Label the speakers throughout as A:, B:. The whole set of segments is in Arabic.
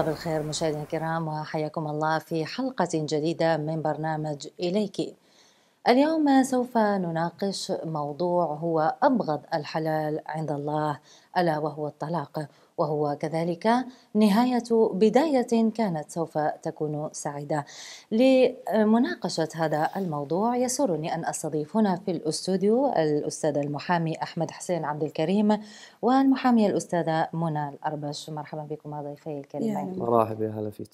A: الله بالخير مشاهدينا الكرام وحياكم الله في حلقة جديدة من برنامج إليك اليوم سوف نناقش موضوع هو أبغض الحلال عند الله ألا وهو الطلاق وهو كذلك نهاية بداية كانت سوف تكون سعيدة لمناقشة هذا الموضوع يسرني أن أستضيف هنا في الأستوديو الأستاذ المحامي أحمد حسين عبد الكريم والمحامية الأستاذة منى الأربش مرحبا بكم ضيفي الكريمين
B: مرحبا يا هلا فيك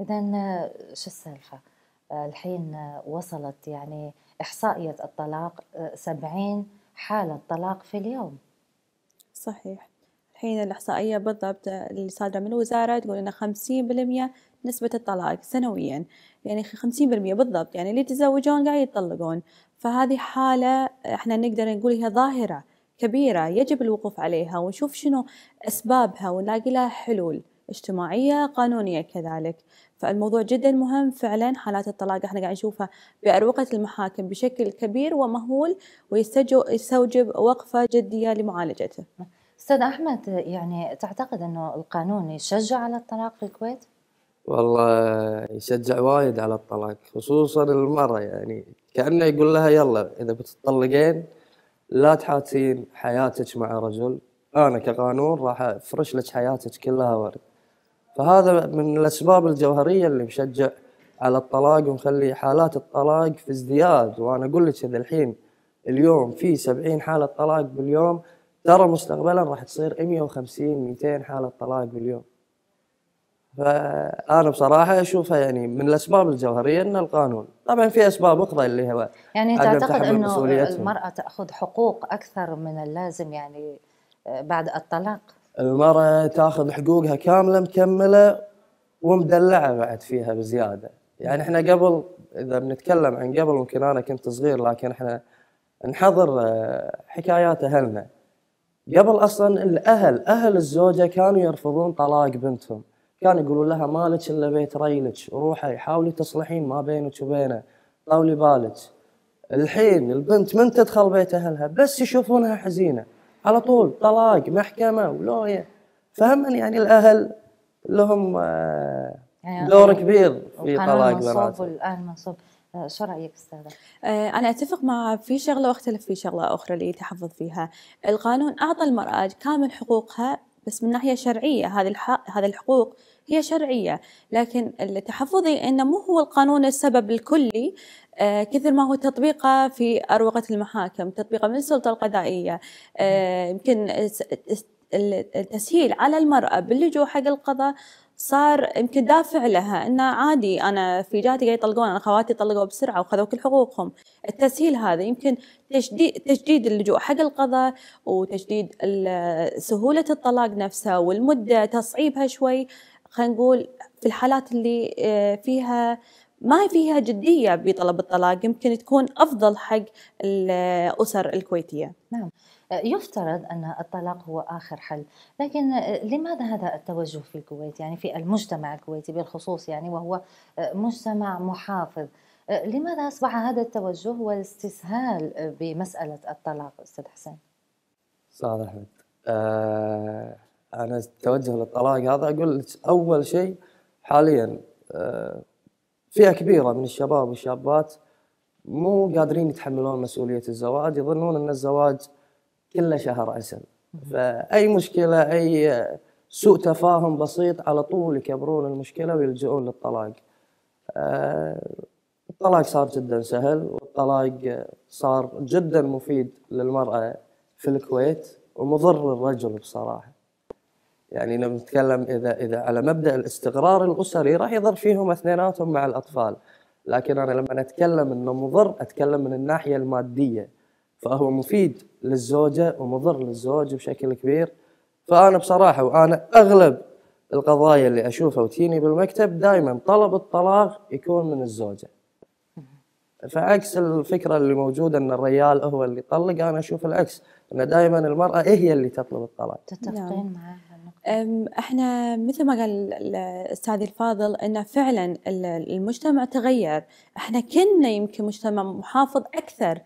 A: إذا شو السالفة؟ الحين وصلت يعني
C: إحصائية الطلاق 70 حالة طلاق في اليوم صحيح الحين الإحصائية بالضبط اللي صادرة من الوزارة تقول إن خمسين بالمية نسبة الطلاق سنويا يعني خمسين بالمية بالضبط يعني اللي يتزوجون قاعد يطلقون فهذه حالة إحنا نقدر نقول هي ظاهرة كبيرة يجب الوقوف عليها ونشوف شنو أسبابها ونلاقي لها حلول اجتماعية قانونية كذلك فالموضوع جدا مهم فعلا حالات الطلاق احنا قاعد نشوفها بأروقة المحاكم بشكل كبير ومهول ويستوجب وقفة جدية لمعالجته
A: استاذ احمد يعني تعتقد انه القانون يشجع على الطلاق في الكويت؟
B: والله يشجع وايد على الطلاق خصوصا المرأة يعني كأنه يقول لها يلا إذا بتطلقين لا تحاتين حياتك مع رجل أنا كقانون راح أفرش لك حياتك كلها ورد فهذا من الأسباب الجوهرية اللي مشجع على الطلاق ومخلي حالات الطلاق في ازدياد وأنا أقول لك إذا الحين اليوم في سبعين حالة طلاق باليوم ترى مستقبلا راح تصير 150 200 حاله طلاق باليوم فانا بصراحه اشوفها يعني من الاسباب الجوهريه ان القانون طبعا في اسباب اخرى اللي هو يعني تعتقد انه المراه
A: تاخذ حقوق اكثر من اللازم يعني بعد الطلاق
B: المراه تاخذ حقوقها كامله مكمله ومدلعه بعد فيها بزياده يعني احنا قبل اذا بنتكلم عن قبل يمكن انا كنت صغير لكن احنا نحضر آه، حكايات اهلنا قبل اصلا الاهل اهل الزوجه كانوا يرفضون طلاق بنتهم كانوا يقولون لها مالك الا بيت ريلك روحي حاولي تصلحين ما بينك وبينه طولي بالك الحين البنت من تدخل بيت اهلها بس يشوفونها حزينه على طول طلاق محكمه ولويه فهم يعني الاهل لهم آه، يعني دور كبير في طلاق بناتهم
C: آه، شو رايك استاذه آه، انا اتفق مع في شغله واختلف في شغله اخرى اللي تحفظ فيها القانون اعطى المراه كامل حقوقها بس من ناحيه شرعيه هذه هذه الحقوق هي شرعيه لكن التحفظي انه مو هو القانون السبب الكلي آه، كثر ما هو تطبيقه في اروقه المحاكم تطبيقه من السلطه القضائيه يمكن التسهيل على المرأة باللجوء حق القضاء صار يمكن دافع لها انه عادي انا في جاتي قاعد يطلقون انا خواتي طلقوا بسرعه وخذوا كل حقوقهم التسهيل هذا يمكن تجديد تجديد اللجوء حق القضاء وتجديد سهوله الطلاق نفسها والمده تصعيبها شوي خلينا نقول في الحالات اللي آه، فيها ما فيها جدية بطلب الطلاق يمكن تكون أفضل حق الأسر الكويتية نعم يفترض
A: أن الطلاق هو آخر حل لكن لماذا هذا التوجه في الكويت يعني في المجتمع الكويتي بالخصوص يعني وهو مجتمع محافظ لماذا أصبح هذا التوجه والاستسهال بمسألة الطلاق أستاذ حسين؟
B: أستاذ أحمد أه أنا التوجه للطلاق هذا أقول أول شيء حاليا أه فئه كبيره من الشباب والشابات مو قادرين يتحملون مسؤوليه الزواج يظنون ان الزواج كله شهر عسل فاي مشكله اي سوء تفاهم بسيط على طول يكبرون المشكله ويلجؤون للطلاق. آه، الطلاق صار جدا سهل والطلاق صار جدا مفيد للمراه في الكويت ومضر للرجل بصراحه. يعني لما نتكلم اذا اذا على مبدا الاستقرار الاسري راح يضر فيهم اثنيناتهم مع الاطفال لكن انا لما اتكلم انه مضر اتكلم من الناحيه الماديه فهو مفيد للزوجه ومضر للزوج بشكل كبير فانا بصراحه وانا اغلب القضايا اللي اشوفها وتيني بالمكتب دائما طلب الطلاق يكون من الزوجه فعكس الفكره اللي موجوده ان الريال هو اللي يطلق انا اشوف العكس ان دائما المراه هي اللي تطلب الطلاق
C: تتفقين نعم. معها احنا مثل ما قال الاستاذ الفاضل انه فعلا المجتمع تغير، احنا كنا يمكن مجتمع محافظ اكثر،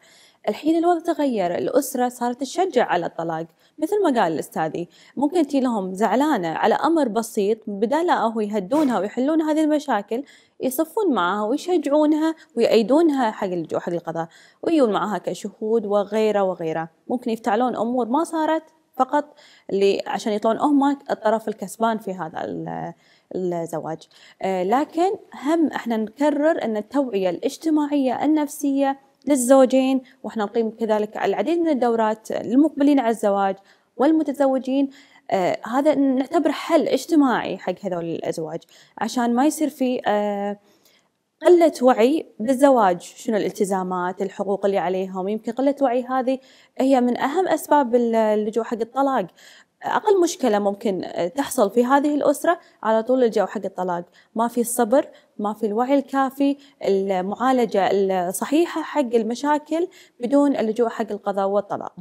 C: الحين الوضع تغير، الاسره صارت تشجع على الطلاق، مثل ما قال الاستاذي، ممكن تي لهم زعلانه على امر بسيط بدل لا هو يهدونها ويحلون هذه المشاكل، يصفون معها ويشجعونها ويأيدونها حق الجو حق القضاء، ويجون معها كشهود وغيره وغيره، ممكن يفتعلون امور ما صارت فقط اللي عشان يطلعون هم الطرف الكسبان في هذا الزواج آه، لكن هم احنا نكرر ان التوعيه الاجتماعيه النفسيه للزوجين واحنا نقيم كذلك العديد من الدورات للمقبلين على الزواج والمتزوجين آه، هذا نعتبر حل اجتماعي حق هذول الازواج عشان ما يصير في آه قلة وعي بالزواج شنو الالتزامات الحقوق اللي عليهم يمكن قلة وعي هذه هي من أهم أسباب اللجوء حق الطلاق أقل مشكلة ممكن آه، تحصل في هذه الأسرة على طول الجو حق الطلاق ما في الصبر ما في الوعي الكافي المعالجة الصحيحة حق المشاكل بدون اللجوء حق القضاء والطلاق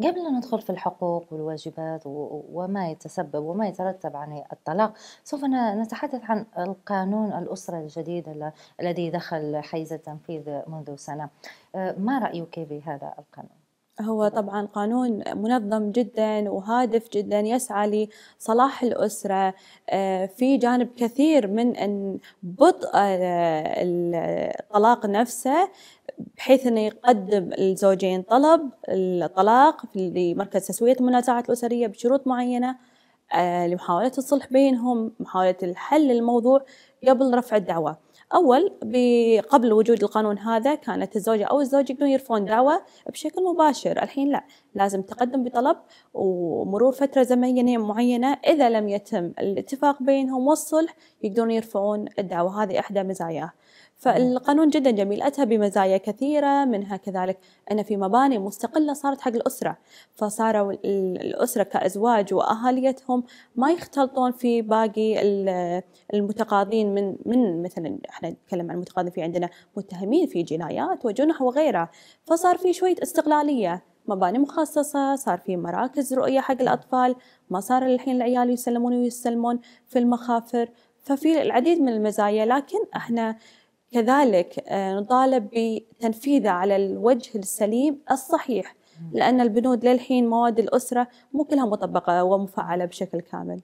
A: قبل أن ندخل في الحقوق والواجبات وما يتسبب وما يترتب عن الطلاق سوف نتحدث عن القانون الأسرة الجديد الذي دخل حيز التنفيذ منذ سنة آه، ما رأيك بهذا القانون؟
C: هو طبعا قانون منظم جدا وهادف جدا يسعى لصلاح الأسرة آه، في جانب كثير من أن بطء آه، الطلاق نفسه بحيث انه يقدم الزوجين طلب الطلاق لمركز تسويه المنازعات الاسريه بشروط معينه آه، لمحاوله الصلح بينهم، محاوله الحل الموضوع قبل رفع الدعوه. أول قبل وجود القانون هذا كانت الزوجة أو الزوج يقدرون يرفعون دعوة بشكل مباشر الحين لا لازم تقدم بطلب ومرور فترة زمنية معينة إذا لم يتم الاتفاق بينهم والصلح يقدرون يرفعون الدعوة هذه إحدى مزاياه فالقانون جدا جميل أتى بمزايا كثيرة منها كذلك أن في مباني مستقلة صارت حق الأسرة فصاروا الأسرة كأزواج وأهاليتهم ما يختلطون في باقي المتقاضين من من مثلا احنا نتكلم عن المتقاضين في عندنا متهمين في جنايات وجنح وغيرها فصار في شوية استقلالية مباني مخصصة صار في مراكز رؤية حق الأطفال ما صار الحين العيال يسلمون ويسلمون في المخافر ففي العديد من المزايا لكن احنا كذلك آه، نطالب بتنفيذه على الوجه السليم الصحيح لأن البنود للحين مواد الأسرة مو كلها مطبقة ومفعلة بشكل كامل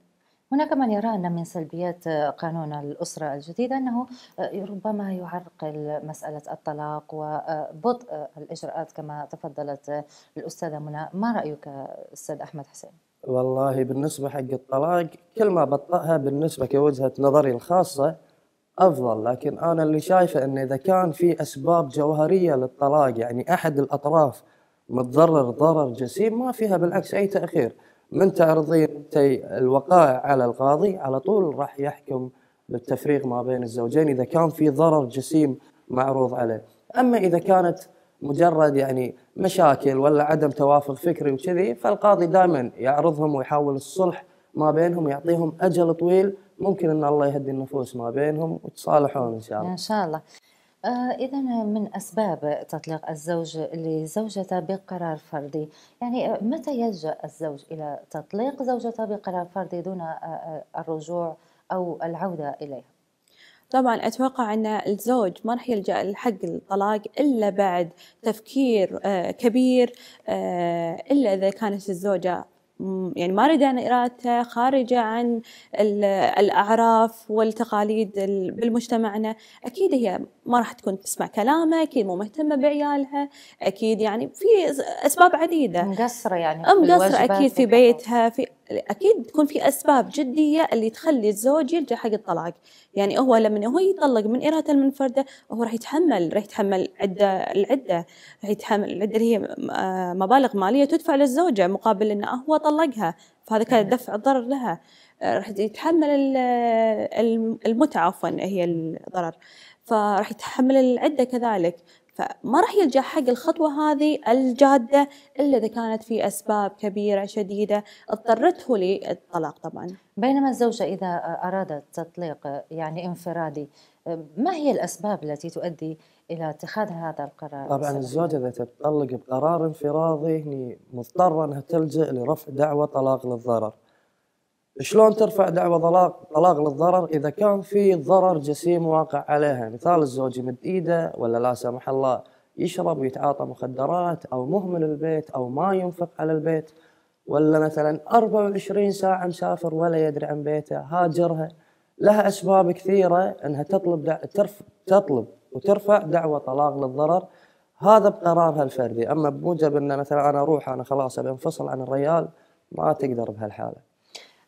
A: هناك من يرى أن من سلبيات آه، قانون الأسرة الجديد أنه آه، ربما يعرقل مسألة الطلاق وبطء الإجراءات كما تفضلت الأستاذة منى ما رأيك أستاذ أحمد حسين؟
B: والله بالنسبة حق الطلاق كل ما بطأها بالنسبة كوجهة نظري الخاصة افضل لكن انا اللي شايفه انه اذا كان في اسباب جوهريه للطلاق يعني احد الاطراف متضرر ضرر جسيم ما فيها بالعكس اي تاخير من تعرضين الوقائع على القاضي على طول راح يحكم بالتفريق ما بين الزوجين اذا كان في ضرر جسيم معروض عليه اما اذا كانت مجرد يعني مشاكل ولا عدم توافق فكري وكذي فالقاضي دائما يعرضهم ويحاول الصلح ما بينهم ويعطيهم اجل طويل ممكن ان الله يهدي النفوس ما بينهم ويتصالحون ان شاء الله ان
A: شاء الله آه إذا من أسباب تطليق الزوج لزوجته بقرار فردي يعني متى يلجأ الزوج إلى تطليق زوجته بقرار فردي دون آه، آه، الرجوع أو العودة إليها
C: طبعا أتوقع أن الزوج ما راح يلجأ لحق الطلاق إلا بعد تفكير آه، كبير إلا إذا كانت الزوجة يعني مارده عن ارادته خارجه عن الاعراف والتقاليد بالمجتمعنا اكيد هي ما راح تكون تسمع كلامه اكيد مو مهتمه بعيالها اكيد يعني في اسباب عديده مقصره يعني مقصره اكيد في بيتها في اكيد تكون في اسباب جديه اللي تخلي الزوج يلجا حق الطلاق يعني هو لما هو يطلق من اراده المنفرده هو راح يتحمل راح يتحمل عده العده راح يتحمل العده اللي هي آه، مبالغ ماليه تدفع للزوجه مقابل انه هو طلقها فهذا كان دفع ضرر لها آه، راح يتحمل آه، المتعه عفوا هي الضرر فراح يتحمل العده كذلك فما راح يلجأ حق الخطوة هذه الجادة إلا إذا كانت في أسباب كبيرة شديدة اضطرته للطلاق طبعا بينما الزوجة إذا أرادت تطليق يعني انفرادي
A: ما هي الأسباب التي تؤدي إلى اتخاذ هذا القرار؟ طبعا الزوجة
B: إذا تطلق بقرار انفراضي مضطرة أنها تلجأ لرفع دعوة طلاق للضرر شلون ترفع دعوى طلاق طلاق للضرر اذا كان في ضرر جسيم واقع عليها مثال الزوج يمد ايده ولا لا سمح الله يشرب ويتعاطى مخدرات او مهمل البيت او ما ينفق على البيت ولا مثلا 24 ساعه مسافر ولا يدري عن بيته هاجرها لها اسباب كثيره انها تطلب دع... ترف... تطلب وترفع دعوى طلاق للضرر هذا بقرارها الفردي اما بموجب ان مثلا انا اروح انا خلاص بنفصل عن الريال ما تقدر بهالحاله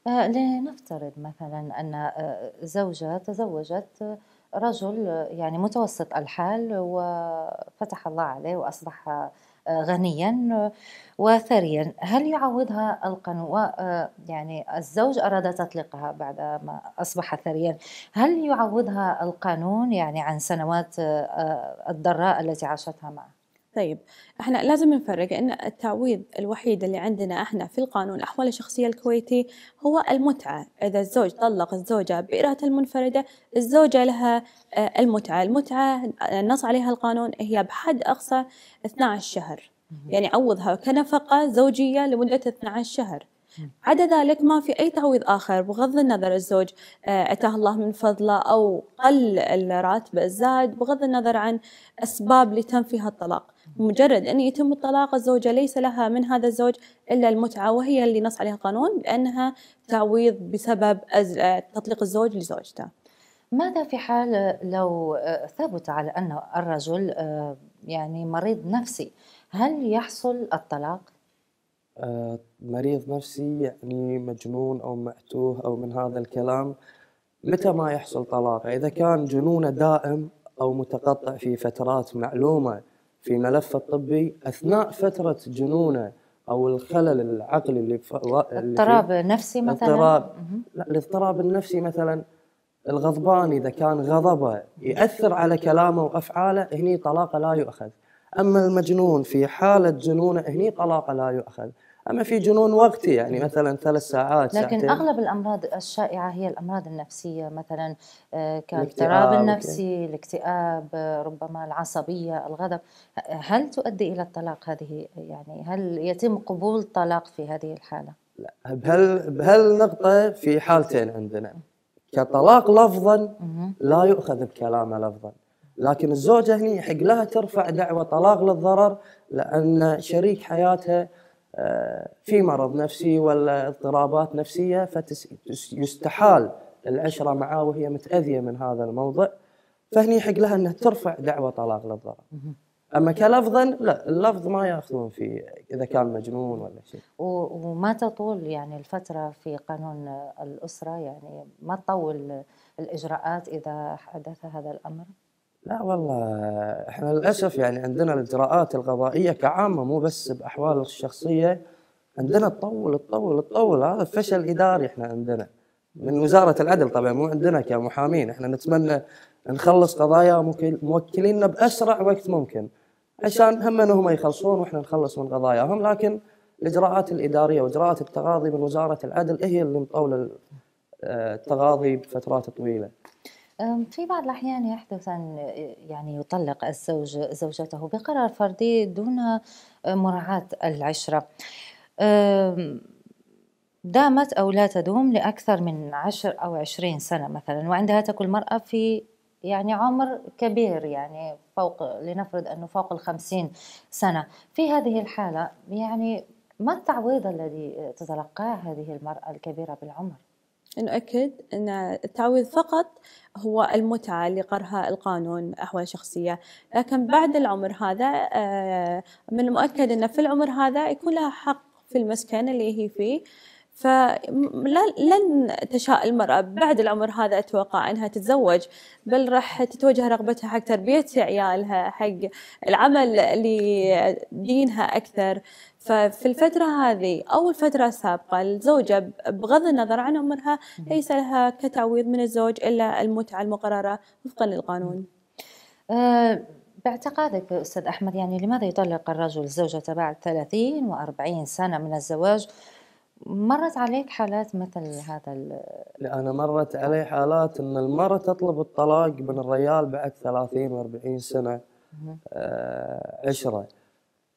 A: آه، لنفترض مثلا أن آه، زوجة تزوجت رجل آه، يعني متوسط الحال وفتح الله عليه وأصبح غنيا وثريا هل يعوضها القانون يعني الزوج أراد تطليقها بعد ما أصبح ثريا هل يعوضها
C: القانون يعني عن سنوات الضراء التي عاشتها معه طيب احنا لازم نفرق ان التعويض الوحيد اللي عندنا احنا في القانون الاحوال الشخصيه الكويتي هو المتعه اذا الزوج طلق الزوجه بإرادة المنفرده الزوجه لها آه، المتعه المتعه آه، نص عليها القانون هي بحد اقصى 12 شهر يعني عوضها كنفقه زوجيه لمده 12 شهر عدا ذلك ما في أي تعويض آخر بغض النظر الزوج آه، أتاه الله من فضله أو قل الراتب الزاد بغض النظر عن أسباب لتم فيها الطلاق مجرد أن يتم الطلاق الزوجة ليس لها من هذا الزوج إلا المتعة وهي اللي نص عليها القانون بأنها تعويض بسبب تطليق الزوج لزوجته ماذا في
A: حال لو ثبت على أن الرجل آه، يعني مريض نفسي هل يحصل الطلاق؟
B: آه، مريض نفسي يعني مجنون أو مأتوه أو من هذا الكلام متى ما يحصل طلاق إذا كان جنونه دائم أو متقطع في فترات معلومة في ملفه الطبي اثناء فتره جنونه او الخلل العقلي اللي اضطراب
A: نفسي مثلا اضطراب
B: لا الاضطراب النفسي مثلا الغضبان اذا كان غضبه ياثر على كلامه وافعاله هني طلاقه لا يؤخذ اما المجنون في حاله جنونه هني طلاقه لا يؤخذ اما في جنون وقتي يعني مثلا ثلاث ساعات لكن ساعتين. اغلب
A: الامراض الشائعه هي الامراض النفسيه مثلا آه، كالاضطراب النفسي الاكتئاب آه، ربما العصبيه الغضب هل تؤدي الى الطلاق هذه يعني هل يتم قبول طلاق في هذه الحاله
B: لا بهال بهالنقطه في حالتين عندنا كطلاق لفظا لا يؤخذ بكلامه لفظا لكن الزوجه هنا يحق لها ترفع دعوه طلاق للضرر لان شريك حياتها آه، في مرض نفسي ولا اضطرابات نفسيه فيستحال العشره معاه وهي متاذيه من هذا الموضع فهني حق لها انها ترفع دعوه طلاق للضرر. اما كلفظا لا اللفظ ما ياخذون فيه اذا كان مجنون ولا شيء.
A: وما تطول يعني الفتره في قانون الاسره يعني ما تطول الاجراءات اذا حدث هذا الامر؟
B: لا والله احنا للاسف يعني عندنا الاجراءات القضائيه كعامه مو بس باحوال الشخصيه عندنا تطول تطول تطول هذا فشل اداري احنا عندنا من وزاره العدل طبعا مو عندنا كمحامين احنا نتمنى نخلص قضايا موكليننا باسرع وقت ممكن عشان هم انهم يخلصون واحنا نخلص من قضاياهم لكن الاجراءات الاداريه واجراءات التقاضي من وزاره العدل هي اللي مطوله آه، التقاضي بفترات طويله.
A: في بعض الأحيان يحدث أن يعني يطلق الزوج زوجته بقرار فردي دون مراعاة العشرة دامت أو لا تدوم لأكثر من عشر أو عشرين سنة مثلا وعندها تكون المرأة في يعني عمر كبير يعني فوق لنفرض أنه فوق الخمسين سنة في هذه الحالة يعني ما التعويض الذي تتلقاه هذه المرأة الكبيرة بالعمر؟
C: نؤكد أن التعويض فقط هو المتعة اللي قرها القانون أحوال شخصية لكن بعد العمر هذا آه، من المؤكد أن في العمر هذا يكون لها حق في المسكن اللي هي فيه فلن تشاء المرأة بعد العمر هذا أتوقع أنها تتزوج بل راح تتوجه رغبتها حق تربية عيالها حق العمل لدينها أكثر ففي الفترة هذه أو الفترة السابقة الزوجة بغض النظر عن عمرها ليس لها كتعويض من الزوج إلا المتعة المقررة وفقا للقانون
A: أه باعتقادك أستاذ أحمد يعني لماذا يطلق الرجل زوجته بعد 30 و40 سنة من الزواج مرت عليك حالات مثل هذا ال...
B: لا أنا مرت علي حالات أن المرأة تطلب الطلاق من الرجال بعد 30 و40 سنة أه عشرة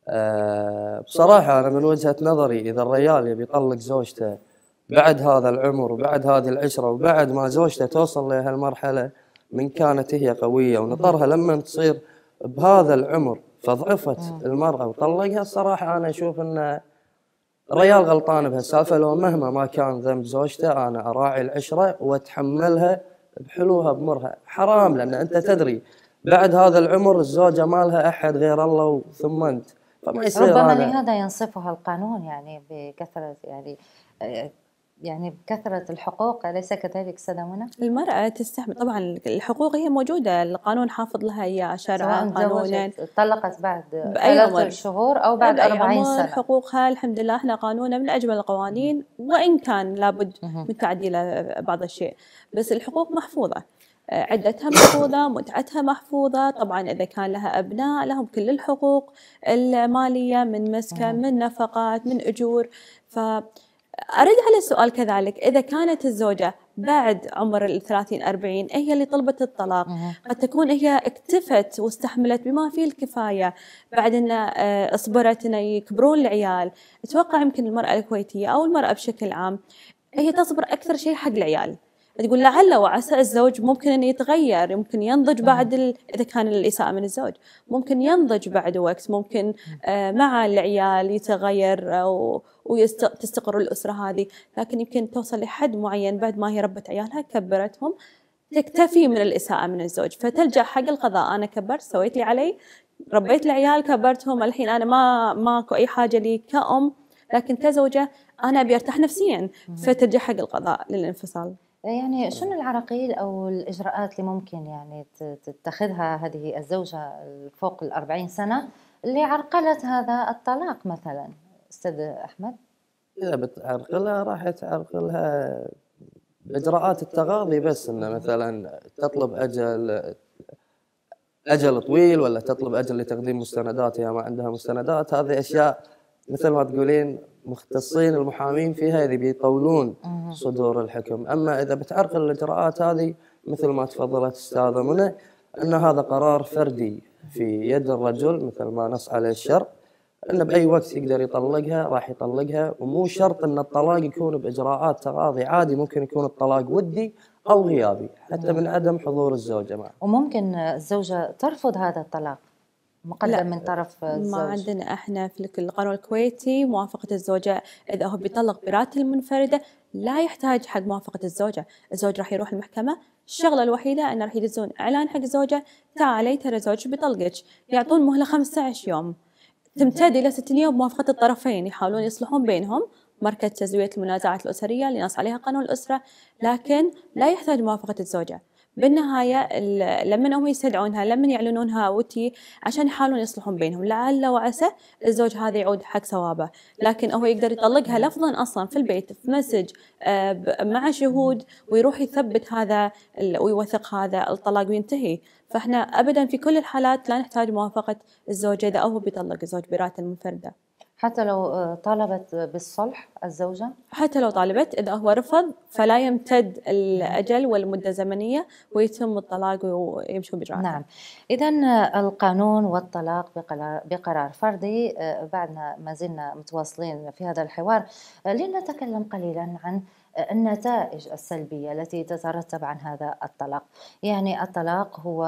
B: آه، بصراحه انا من وجهه نظري اذا الرجال يبي يطلق زوجته بعد هذا العمر وبعد هذه العشره وبعد ما زوجته توصل لهالمرحله من كانت هي قويه ونطرها لما تصير بهذا العمر فضعفت المراه وطلقها الصراحه انا اشوف أن ريال غلطان بهالسالفه لو مهما ما كان ذنب زوجته انا اراعي العشره واتحملها بحلوها بمرها حرام لان انت تدري بعد هذا العمر الزوجه ما لها احد غير الله ثم انت
C: فما إيه، يصير ربما هذا. لهذا
A: ينصفها القانون يعني بكثرة يعني آه،
C: يعني بكثرة الحقوق أليس كذلك سدمنا؟ المرأة تستحمل طبعا الحقوق هي موجودة القانون حافظ لها إياها شرعا قانونا طلقت بعد عمر. شهور أو بعد أربعين سنة حقوقها الحمد لله احنا قانونا من أجمل القوانين وإن كان لابد من تعديل بعض الشيء بس الحقوق محفوظة آه، عدتها محفوظة متعتها محفوظة طبعا إذا كان لها أبناء لهم كل الحقوق المالية من مسكن من نفقات من أجور فأرد على السؤال كذلك إذا كانت الزوجة بعد عمر الثلاثين 30 40 هي اللي طلبت الطلاق قد تكون هي اكتفت واستحملت بما فيه الكفايه بعد ان آه، صبرت ان يكبرون العيال اتوقع يمكن المراه الكويتيه او المراه بشكل عام هي تصبر اكثر شيء حق العيال تقول لعل وعسى الزوج ممكن انه يتغير يمكن ينضج بعد ال... اذا كان الاساءه من الزوج ممكن ينضج بعد وقت ممكن آه، مع العيال يتغير و... وتستقر الاسره هذه لكن يمكن توصل لحد معين بعد ما هي ربت عيالها كبرتهم تكتفي من الاساءه من الزوج فتلجا حق القضاء انا كبرت سويت لي علي ربيت العيال كبرتهم الحين انا ما ماكو اي حاجه لي كأم لكن كزوجه انا ابي ارتاح نفسيا فترجع حق القضاء للانفصال
A: يعني إيه. شنو العراقيل او الاجراءات اللي ممكن يعني تتخذها هذه الزوجه فوق ال 40 سنه لعرقله هذا الطلاق مثلا استاذ احمد
B: اذا بتعرقلها راح تعرقلها اجراءات التغاضي بس انه مثلا تطلب اجل اجل طويل ولا تطلب اجل لتقديم مستنداتها ما عندها مستندات هذه اشياء مثل ما تقولين مختصين المحامين فيها اللي بيطولون صدور الحكم اما اذا بتعرقل الاجراءات هذه مثل ما تفضلت استاذه منى ان هذا قرار فردي في يد الرجل مثل ما نص عليه الشرع انه باي وقت يقدر يطلقها راح يطلقها ومو شرط ان الطلاق يكون باجراءات تغاضي عادي ممكن يكون الطلاق ودي او غيابي حتى نعم. من عدم حضور الزوجه معه
C: وممكن الزوجه ترفض هذا الطلاق مقدم من طرف الزوج ما عندنا احنا في القانون الكويتي موافقه الزوجه اذا هو بيطلق براتب منفرده لا يحتاج حق موافقه الزوجه، الزوج راح يروح المحكمه، الشغله الوحيده انه راح يدزون اعلان حق الزوجه تعالي ترى زوجك بيطلقك، يعطون مهله 15 يوم تمتد الى 60 يوم موافقه الطرفين يحاولون يصلحون بينهم مركز تزويه المنازعات الاسريه اللي نص عليها قانون الاسره، لكن لا يحتاج موافقه الزوجه. بالنهايه لما هم يستدعونها لما يعلنونها وتي عشان يحاولون يصلحون بينهم لعل وعسى الزوج هذا يعود حق صوابه لكن هو يقدر يطلقها لفظا اصلا في البيت في مسج آه، مع شهود ويروح يثبت هذا ويوثق هذا الطلاق وينتهي فاحنا ابدا في كل الحالات لا نحتاج موافقه الزوجه اذا هو بيطلق الزوج براتب منفرده
A: حتى لو آه، طالبت بالصلح الزوجة؟
C: حتى لو طالبت إذا هو رفض فلا يمتد الأجل نعم. والمدة الزمنية ويتم الطلاق ويمشون بجوار نعم إذا آه، القانون والطلاق بقرار
A: فردي آه، بعدنا ما زلنا متواصلين في هذا الحوار لنتكلم قليلا عن النتائج السلبية التي تترتب عن هذا الطلاق يعني الطلاق هو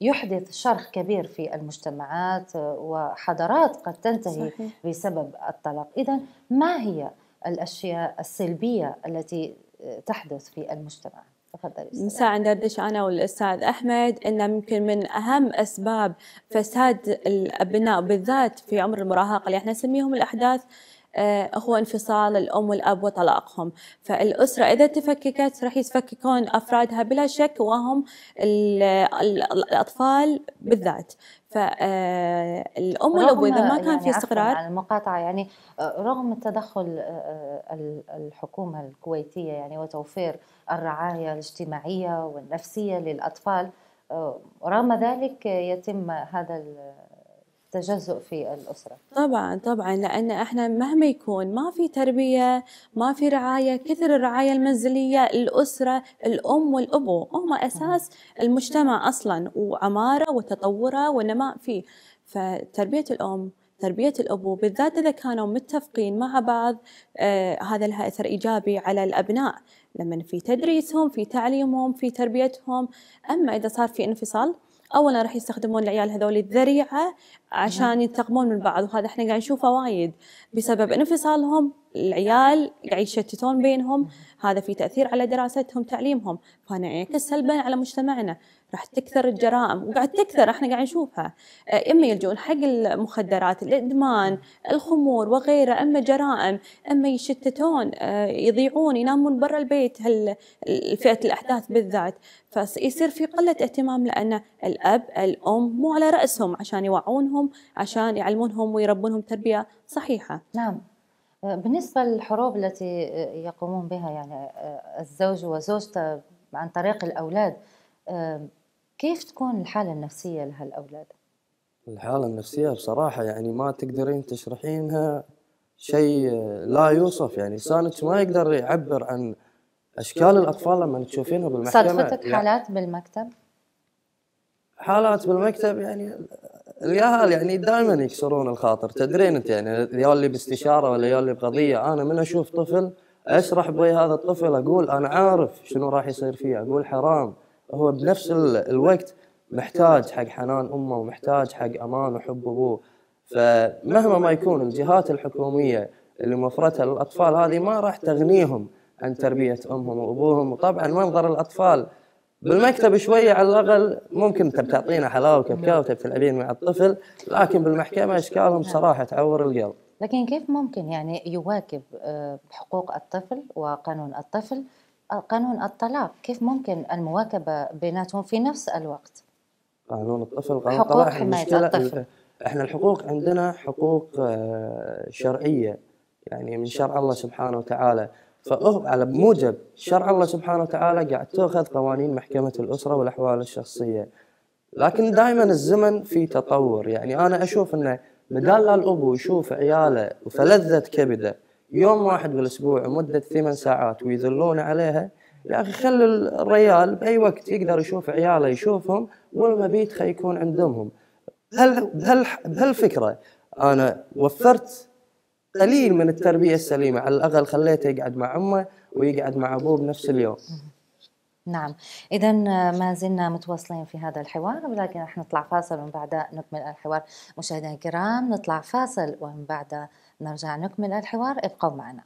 A: يحدث شرخ كبير في المجتمعات آه، وحضارات قد تنتهي صحيح. بسبب الطلاق إذا ما هي الأشياء السلبية التي آه، تحدث في المجتمع
C: تفضلي مساء ندردش انا والاستاذ احمد ان يمكن من اهم اسباب فساد الابناء بالذات في عمر المراهقه اللي احنا نسميهم الاحداث آه، هو انفصال الأم والأب وطلاقهم فالأسرة إذا تفككت راح يتفككون أفرادها بلا شك وهم الأطفال بالذات فالام آه، والاب اذا ما كان يعني في استقرار
A: المقاطعه يعني آه، رغم التدخل الحكومه الكويتيه يعني وتوفير الرعايه الاجتماعيه والنفسيه للاطفال رغم ذلك يتم هذا تجزؤ في الاسره
C: طبعا طبعا لان احنا مهما يكون ما في تربيه ما في رعايه كثر الرعايه المنزليه الاسره الام والابو هم اساس المجتمع اصلا وعماره وتطوره ونماء فيه فتربيه الام تربية الأبو بالذات إذا كانوا متفقين مع بعض آه هذا لها أثر إيجابي على الأبناء لما في تدريسهم في تعليمهم في تربيتهم أما إذا صار في انفصال اولا راح يستخدمون العيال هذول الذريعه نعم. عشان ينتقمون من بعض وهذا احنا قاعد نشوفه وايد بسبب انفصالهم العيال قاعد يشتتون بينهم نعم. هذا في تاثير على دراستهم تعليمهم فهنا يعكس سلبا على مجتمعنا راح تكثر الجرائم وقاعد تكثر احنا قاعد نشوفها آه، اما يلجؤون حق المخدرات الادمان الخمور وغيره اما جرائم اما يشتتون آه، يضيعون ينامون برا البيت فئه الاحداث بالذات فيصير في قله اهتمام لان الاب الام مو على راسهم عشان يوعونهم عشان يعلمونهم ويربونهم تربيه صحيحه نعم
A: آه، بالنسبة للحروب التي يقومون بها يعني الزوج وزوجته عن طريق الأولاد كيف تكون الحالة النفسية لهالأولاد؟
B: الحالة النفسية بصراحة يعني ما تقدرين تشرحينها شيء آه، لا يوصف يعني لسانك ما يقدر يعبر عن أشكال الأطفال لما تشوفينها بالمحكمة صدفتك حالات بالمكتب؟ حالات بالمكتب يعني الياهل يعني دائما يكسرون الخاطر تدرين انت يعني اللي باستشاره ولا اللي بقضيه انا من اشوف طفل اشرح بوي هذا الطفل اقول انا عارف شنو راح يصير فيه اقول حرام هو بنفس الوقت محتاج حق حنان امه ومحتاج حق امان وحب ابوه فمهما ما يكون الجهات الحكوميه اللي موفرتها للاطفال هذه ما راح تغنيهم عن تربيه امهم وابوهم وطبعا منظر الاطفال بالمكتب شويه على الاقل ممكن تعطينا حلاوه وكاكاو نعم. تلعبين مع الطفل لكن بالمحكمه اشكالهم نعم. صراحه تعور القلب.
A: لكن كيف ممكن يعني يواكب آه، حقوق الطفل وقانون الطفل قانون الطلاق كيف ممكن المواكبة بيناتهم في نفس الوقت
B: قانون الطفل قانون حقوق حماية الطفل احنا الحقوق عندنا حقوق آه، شرعية يعني من شرع الله سبحانه وتعالى فهو على بموجب شرع الله سبحانه وتعالى قاعد تأخذ قوانين محكمة الأسرة والأحوال الشخصية لكن دائما الزمن في تطور يعني أنا أشوف أنه بدال الأب يشوف عياله وفلذة كبده يوم واحد بالاسبوع مده ثمان ساعات ويذلون عليها يا اخي خلي الريال باي وقت يقدر يشوف عياله يشوفهم والمبيت خيكون عندهم بهال بهال بهالفكره انا وفرت قليل من التربيه السليمه على الاقل خليته يقعد مع امه ويقعد مع ابوه بنفس اليوم
A: نعم اذا ما زلنا متواصلين في هذا الحوار ولكن رح نطلع فاصل ومن بعدها نكمل الحوار مشاهدينا الكرام نطلع فاصل ومن بعدها نرجع نكمل الحوار ابقوا معنا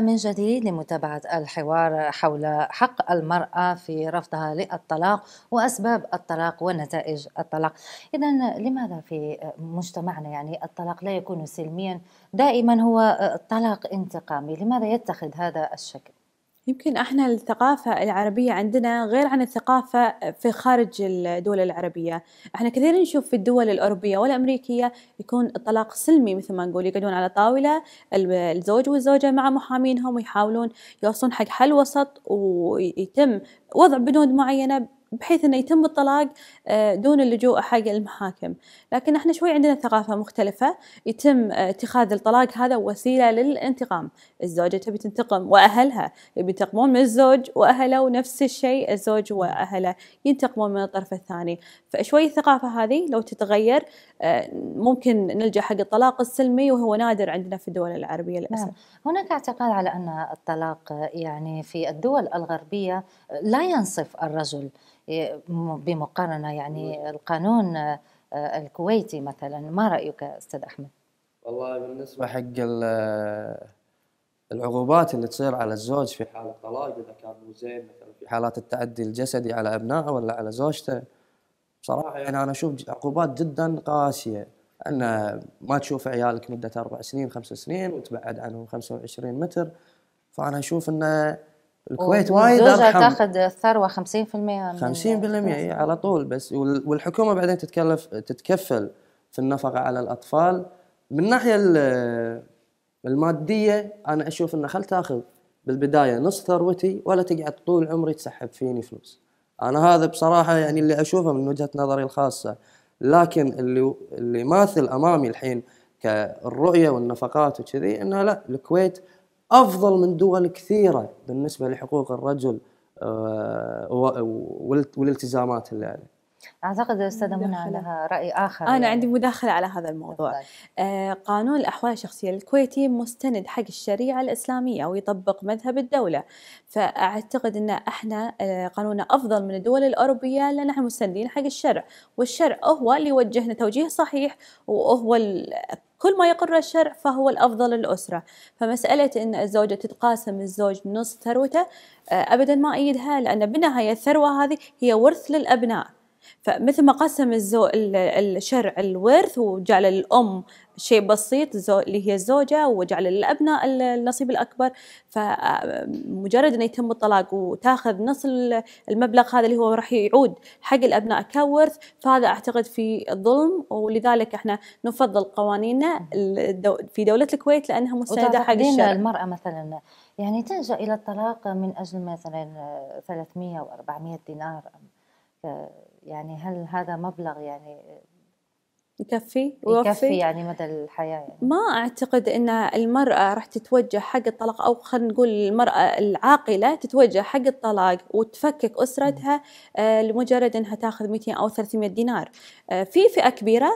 A: من جديد لمتابعة الحوار حول حق المرأة في رفضها للطلاق وأسباب الطلاق ونتائج الطلاق إذا لماذا في مجتمعنا يعني الطلاق لا يكون سلميا دائما هو طلاق انتقامي
C: لماذا يتخذ هذا الشكل؟ يمكن احنا الثقافة العربية عندنا غير عن الثقافة في خارج الدول العربية، احنا كثير نشوف في الدول الأوروبية والأمريكية يكون الطلاق سلمي مثل ما نقول يقعدون على طاولة الزوج والزوجة مع محامينهم ويحاولون يوصلون حق حل وسط ويتم وضع بنود معينة بحيث انه يتم الطلاق آه، دون اللجوء حق المحاكم، لكن احنا شوي عندنا ثقافه مختلفه، يتم اتخاذ الطلاق هذا وسيله للانتقام، الزوجه تبي تنتقم واهلها يبي ينتقمون من الزوج واهله ونفس الشيء الزوج واهله ينتقمون من الطرف الثاني، فشوي الثقافه هذه لو تتغير آه، ممكن نلجا حق الطلاق السلمي وهو نادر عندنا في الدول العربيه نعم. للاسف. هناك اعتقاد
A: على ان الطلاق يعني في الدول الغربيه لا ينصف الرجل بمقارنه يعني القانون آه، آه، الكويتي مثلا ما رايك استاذ احمد
B: والله بالنسبه حق آه، العقوبات اللي تصير على الزوج في حال الطلاق اذا كان مو زين مثلا في حالات التعدي الجسدي على ابنائه ولا على زوجته بصراحه يعني انا اشوف عقوبات جدا قاسيه ان ما تشوف عيالك مده اربع سنين خمس سنين وتبعد عنهم 25 متر فانا اشوف انه الكويت وايد ارحم تاخذ
A: الثروه 50% من
B: 50% على طول بس والحكومه بعدين تتكلف تتكفل في النفقه على الاطفال من الناحيه الماديه انا اشوف انه خل تاخذ بالبدايه نص ثروتي ولا تقعد طول عمري تسحب فيني فلوس انا هذا بصراحه يعني اللي اشوفه من وجهه نظري الخاصه لكن اللي اللي ماثل امامي الحين كالرؤيه والنفقات وكذي انه لا الكويت افضل من دول كثيره بالنسبه لحقوق الرجل آه، والالتزامات اللي عليه
C: اعتقد الاستاذه منى لها راي اخر انا يعني. عندي مداخله على هذا الموضوع آه قانون الاحوال الشخصيه الكويتي مستند حق الشريعه الاسلاميه ويطبق مذهب الدوله فاعتقد ان احنا آه، قانوننا افضل من الدول الاوروبيه لان احنا مستندين حق الشرع والشرع هو اللي يوجهنا توجيه صحيح وهو كل ما يقر الشرع فهو الأفضل للأسرة فمسألة أن الزوجة تتقاسم الزوج نصف ثروته آه، أبدا ما أيدها لأن بالنهاية الثروة هذه هي ورث للأبناء فمثل ما قسم الزو... الشرع الورث وجعل الأم شيء بسيط زو... اللي هي الزوجة وجعل للأبناء النصيب الأكبر فمجرد أنه يتم الطلاق وتاخذ نص المبلغ هذا اللي هو راح يعود حق الأبناء كورث فهذا أعتقد في ظلم ولذلك احنا نفضل قوانيننا في دولة الكويت لأنها مستندة حق الشرع المرأة
A: مثلا يعني تلجأ إلى الطلاق من أجل مثلا 300 أو 400 دينار يعني هل هذا مبلغ يعني
C: يكفي يكفي يعني
A: مدى الحياة يعني.
C: ما أعتقد أن المرأة راح تتوجه حق الطلاق أو خلينا نقول المرأة العاقلة تتوجه حق الطلاق وتفكك أسرتها آه لمجرد أنها تاخذ 200 أو 300 دينار آه في فئة كبيرة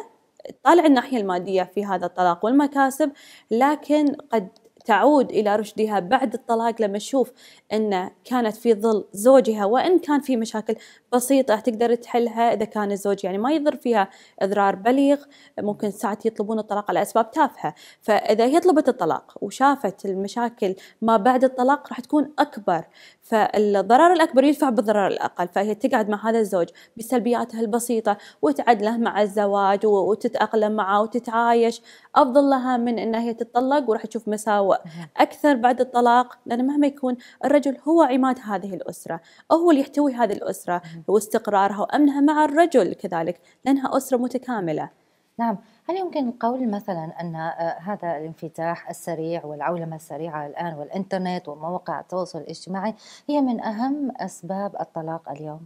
C: طالع الناحية المادية في هذا الطلاق والمكاسب لكن قد تعود إلى رشدها بعد الطلاق لما تشوف أن كانت في ظل زوجها وإن كان في مشاكل بسيطة تقدر تحلها إذا كان الزوج يعني ما يضر فيها إضرار بليغ ممكن ساعات يطلبون الطلاق على أسباب تافهة فإذا هي طلبت الطلاق وشافت المشاكل ما بعد الطلاق راح تكون أكبر فالضرر الأكبر يدفع بالضرر الأقل فهي تقعد مع هذا الزوج بسلبياتها البسيطة وتعدله مع الزواج وتتأقلم معه وتتعايش أفضل لها من أنها هي تتطلق وراح تشوف مساوئ أكثر بعد الطلاق لأن مهما يكون الرجل هو عماد هذه الأسرة هو اللي يحتوي هذه الأسرة واستقرارها وأمنها مع الرجل كذلك لأنها أسرة متكاملة
A: نعم هل يمكن القول مثلا أن آه، هذا الانفتاح السريع والعولمة السريعة الآن والإنترنت ومواقع التواصل الاجتماعي هي من أهم أسباب الطلاق اليوم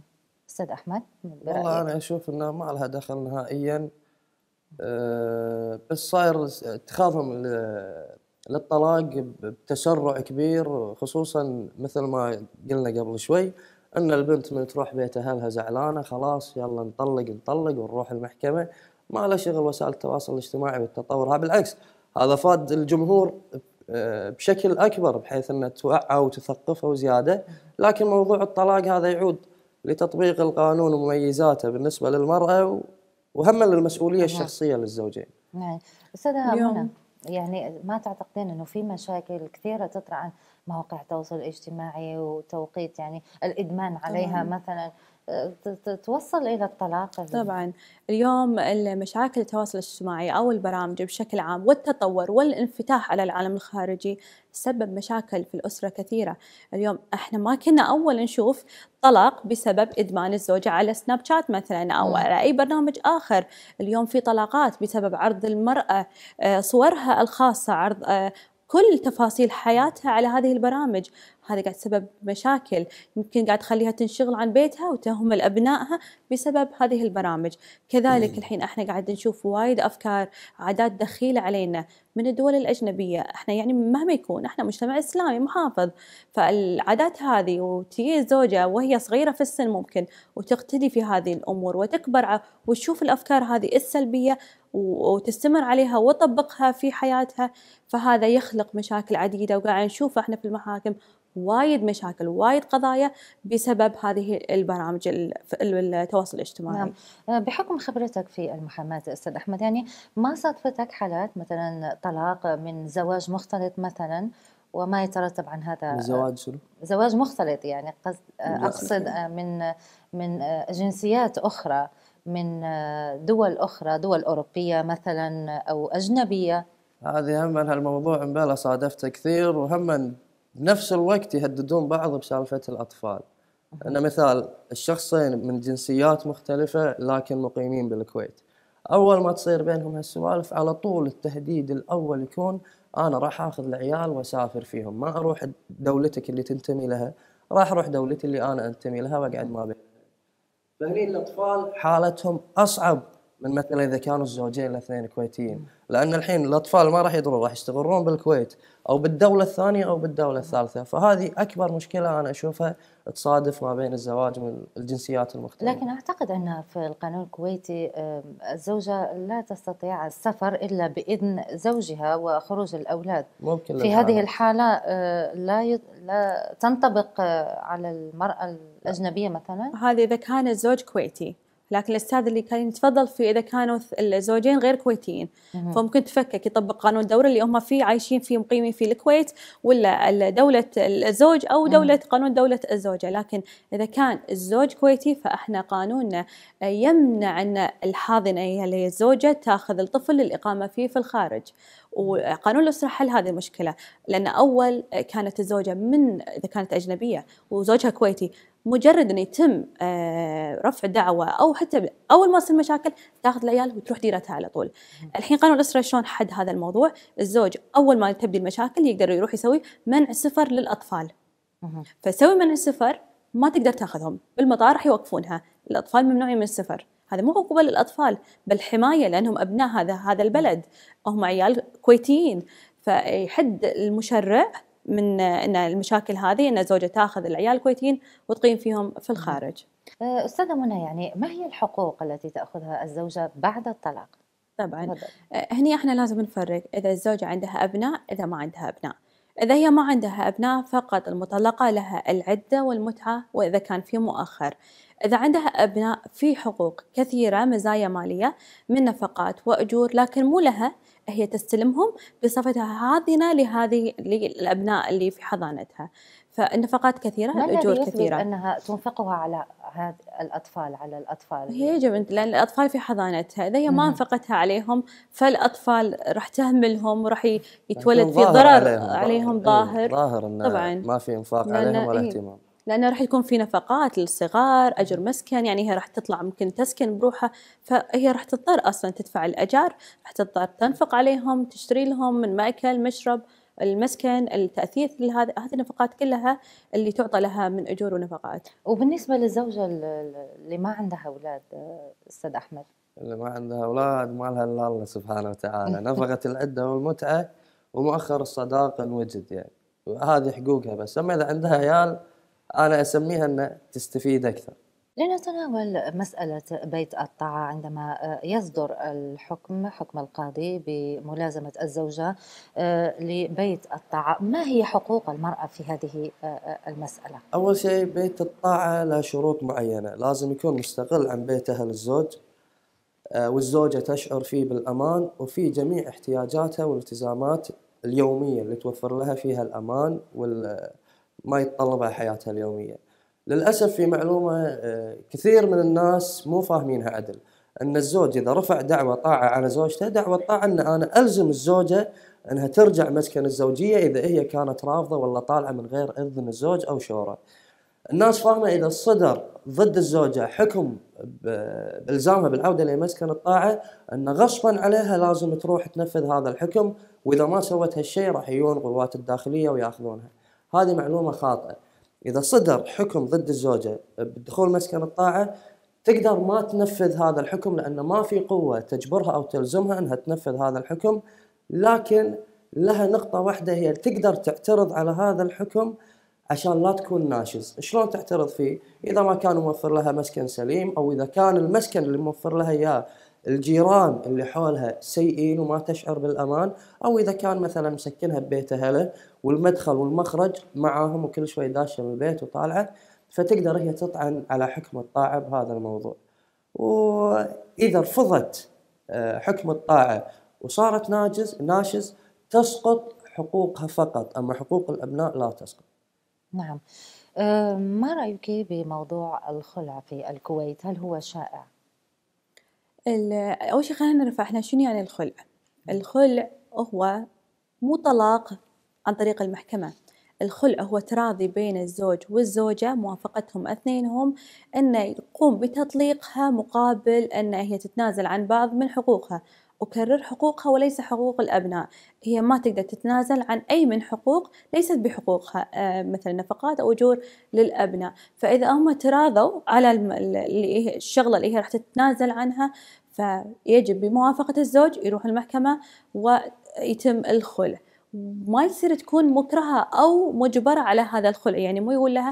A: أستاذ أحمد برأيك؟ والله
B: أنا أشوف أنها ما لها دخل نهائيا أه بس صاير اتخاذهم للطلاق بتسرع كبير خصوصا مثل ما قلنا قبل شوي ان البنت من تروح بيت اهلها زعلانه خلاص يلا نطلق نطلق ونروح المحكمه ما له شغل وسائل التواصل الاجتماعي والتطور هذا بالعكس هذا فاد الجمهور آه، بشكل اكبر بحيث انه توعى وتثقفه وزياده لكن موضوع الطلاق هذا يعود لتطبيق القانون ومميزاته بالنسبه للمراه وهم للمسؤوليه نعم. الشخصيه للزوجين.
A: نعم استاذه منى يعني ما تعتقدين انه في مشاكل كثيره تطرح عن مواقع التواصل الاجتماعي وتوقيت يعني الادمان عليها مثلا
C: توصل الى الطلاق طبعا اليوم مشاكل التواصل الاجتماعي او البرامج بشكل عام والتطور والانفتاح على العالم الخارجي سبب مشاكل في الاسره كثيره اليوم احنا ما كنا اول نشوف طلاق بسبب ادمان الزوجه على سناب شات مثلا او نعم. على اي برنامج اخر اليوم في طلاقات بسبب عرض المراه آه، صورها الخاصه عرض آه، كل تفاصيل حياتها على هذه البرامج هذا قاعد تسبب مشاكل يمكن قاعد تخليها تنشغل عن بيتها وتهمل أبنائها بسبب هذه البرامج كذلك مم. الحين احنا قاعد نشوف وايد أفكار عادات دخيلة علينا من الدول الأجنبية احنا يعني مهما يكون احنا مجتمع إسلامي محافظ فالعادات هذه وتجي زوجة وهي صغيرة في السن ممكن وتقتدي في هذه الأمور وتكبر وتشوف الأفكار هذه السلبية وتستمر عليها وتطبقها في حياتها فهذا يخلق مشاكل عديدة وقاعد نشوفه احنا في المحاكم وايد مشاكل وايد قضايا بسبب هذه البرامج التواصل الاجتماعي نعم. آه، بحكم خبرتك في المحاماة أستاذ أحمد يعني
A: ما صادفتك حالات مثلا طلاق من زواج مختلط مثلا وما يترتب عن هذا زواج شنو؟ آه، زواج مختلط يعني قصد آه، اقصد من من جنسيات اخرى من دول اخرى دول اوروبيه مثلا او اجنبيه
B: هذه هم هالموضوع مبالى صادفته كثير وهم بنفس الوقت يهددون بعض بسالفه الاطفال أنا مثال الشخصين من جنسيات مختلفة لكن مقيمين بالكويت أول ما تصير بينهم هالسوالف على طول التهديد الأول يكون أنا راح أخذ العيال وأسافر فيهم ما أروح دولتك اللي تنتمي لها راح أروح دولتي اللي أنا أنتمي لها وأقعد ما بين فهني الأطفال حالتهم أصعب من مثلا اذا كانوا الزوجين الاثنين كويتيين لان الحين الاطفال ما راح يدرون راح يستقرون بالكويت او بالدوله الثانيه او بالدوله الثالثه فهذه اكبر مشكله انا اشوفها تصادف ما بين الزواج من الجنسيات المختلفه
A: لكن اعتقد ان في القانون الكويتي الزوجه لا تستطيع السفر الا باذن زوجها وخروج الاولاد
B: ممكن في هذه
A: الحاله أه،
C: لا لا تنطبق أه، على المراه الاجنبيه مثلا هذه اذا كان الزوج كويتي لكن الاستاذ اللي كان يتفضل فيه اذا كانوا الزوجين غير كويتيين فممكن تفكك يطبق قانون الدوله اللي هم فيه عايشين فيه مقيمين في الكويت ولا دولة الزوج او دوله قانون دوله الزوجه لكن اذا كان الزوج كويتي فاحنا قانوننا يمنع ان الحاضنه اللي هي الزوجه تاخذ الطفل للاقامه فيه في الخارج وقانون الأسرة حل هذه المشكلة لأن أول كانت الزوجة من إذا كانت أجنبية وزوجها كويتي مجرد أن يتم آه، رفع دعوة أو حتى أول ما تصير مشاكل تاخذ العيال وتروح ديرتها على طول الحين قانون الأسرة شلون حد هذا الموضوع الزوج أول ما تبدي المشاكل يقدر يروح يسوي منع سفر للأطفال فسوي منع سفر ما تقدر تاخذهم بالمطار راح يوقفونها الاطفال ممنوعين من السفر هذا مو عقوبة للأطفال بل حماية لأنهم أبناء هذا هذا البلد هم عيال كويتيين فيحد المشرع من ان المشاكل هذه ان الزوجه تاخذ العيال الكويتيين وتقيم فيهم في الخارج. أه، استاذه منى يعني ما هي الحقوق التي تاخذها الزوجه بعد الطلاق؟ طبعا أه، هني احنا لازم نفرق اذا الزوجه عندها ابناء اذا ما عندها ابناء. إذا هي ما عندها أبناء فقط المطلقة لها العدة والمتعة وإذا كان في مؤخر إذا عندها أبناء في حقوق كثيرة مزايا مالية من نفقات وأجور لكن مو لها هي تستلمهم بصفتها حاضنة لهذه للأبناء اللي في حضانتها فالنفقات كثيرة ما الأجور كثيرة أنها تنفقها على هذ... الأطفال على الأطفال هي يجب لأن الأطفال في حضانتها إذا هي ما أنفقتها عليهم فالأطفال راح تهملهم وراح يعني يتولد في ضرر عليهم, عليهم إيه، ظاهر ظاهر أنه طبعا ما في إنفاق عليهم ولا إيه. اهتمام لانه راح يكون في نفقات للصغار اجر مسكن يعني هي راح تطلع ممكن تسكن بروحها فهي راح تضطر اصلا تدفع الاجار راح تضطر تنفق عليهم تشتري لهم من ماكل مشرب المسكن التأثيث لهذا هذه النفقات كلها اللي تعطى لها من أجور ونفقات وبالنسبة للزوجة اللي ما عندها أولاد أستاذ أحمد
B: اللي ما عندها أولاد ما لها إلا الله سبحانه وتعالى نفقة العدة والمتعة ومؤخر الصداقة الوجد يعني هذه حقوقها بس أما إذا عندها عيال انا اسميها ان تستفيد اكثر
A: لنتناول مسألة بيت الطاعة عندما آه، يصدر الحكم حكم القاضي بملازمة الزوجة آه، لبيت الطاعة ما هي حقوق المرأة في هذه آه، المسألة؟
B: أول شيء بيت الطاعة له شروط معينة لازم يكون مستقل عن بيت أهل الزوج والزوجة تشعر فيه بالأمان وفي جميع احتياجاتها والالتزامات اليومية اللي توفر لها فيها الأمان وال ما يتطلبها حياتها اليوميه. للاسف في معلومه آه، كثير من الناس مو فاهمينها عدل ان الزوج اذا رفع دعوه طاعه على زوجته دعوه طاعه ان انا الزم الزوجه انها ترجع مسكن الزوجيه اذا هي كانت رافضه ولا طالعه من غير اذن الزوج او شوره. الناس فاهمه اذا صدر ضد الزوجه حكم بالزامها بالعوده لمسكن الطاعه ان غصبا عليها لازم تروح تنفذ هذا الحكم واذا ما سوت هالشيء راح يجون قوات الداخليه وياخذونها. هذه معلومه خاطئه اذا صدر حكم ضد الزوجه بدخول مسكن الطاعه تقدر ما تنفذ هذا الحكم لان ما في قوه تجبرها او تلزمها انها تنفذ هذا الحكم لكن لها نقطه واحده هي تقدر تعترض على هذا الحكم عشان لا تكون ناشز شلون تعترض فيه اذا ما كان موفر لها مسكن سليم او اذا كان المسكن اللي موفر لها اياه الجيران اللي حولها سيئين وما تشعر بالامان او اذا كان مثلا مسكنها ببيت اهله والمدخل والمخرج معاهم وكل شوي داشه من البيت وطالعه فتقدر هي تطعن على حكم الطاعه بهذا الموضوع. واذا رفضت آه، حكم الطاعه وصارت ناجز ناشز تسقط حقوقها فقط اما حقوق الابناء لا تسقط.
A: نعم. آه، ما رايك بموضوع الخلع في
C: الكويت؟ هل هو شائع؟ أول شيء خلينا نرفع احنا شنو يعني الخلع الخلع هو مو طلاق عن طريق المحكمة الخلع هو تراضي بين الزوج والزوجة موافقتهم اثنينهم أنه يقوم بتطليقها مقابل أن هي تتنازل عن بعض من حقوقها أكرر حقوقها وليس حقوق الأبناء هي ما تقدر تتنازل عن أي من حقوق ليست بحقوقها آه، مثل نفقات أو أجور للأبناء فإذا هم تراضوا على الشغلة اللي هي راح تتنازل عنها فيجب بموافقة الزوج يروح المحكمة ويتم الخلع ما يصير تكون مكرهة أو مجبرة على هذا الخلع يعني مو يقول لها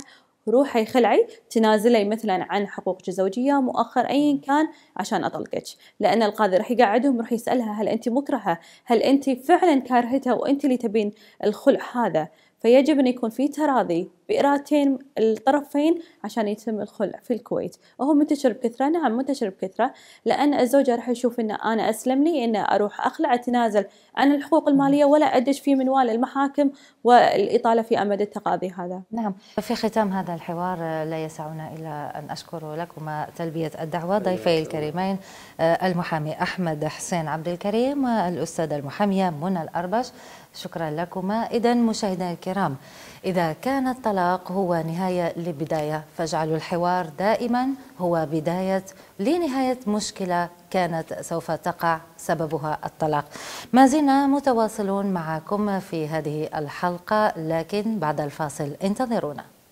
C: روحي خلعي تنازلي مثلا عن حقوقك الزوجيه مؤخر ايا كان عشان اطلقك لان القاضي راح يقعدهم راح يسالها هل انت مكرهه هل انت فعلا كارهتها وانت اللي تبين الخلع هذا فيجب ان يكون في تراضي بإرادتين الطرفين عشان يتم الخلع في الكويت وهو منتشر بكثرة نعم منتشر بكثرة لأن الزوجة راح يشوف أن أنا أسلم لي أن أروح أخلع أتنازل عن الحقوق المالية ولا أدش في منوال المحاكم والإطالة في أمد التقاضي هذا نعم في
A: ختام هذا الحوار آه، لا يسعنا إلا أن أشكر لكما تلبية الدعوة ضيفي الكريمين آه، المحامي أحمد حسين عبد الكريم والأستاذة آه، المحامية منى الأربش شكرا لكما إذا مشاهدينا الكرام إذا كان الطلاق هو نهاية لبداية فاجعلوا الحوار دائما هو بداية لنهاية مشكلة كانت سوف تقع سببها الطلاق ما زلنا متواصلون معكم في هذه الحلقة لكن بعد الفاصل انتظرونا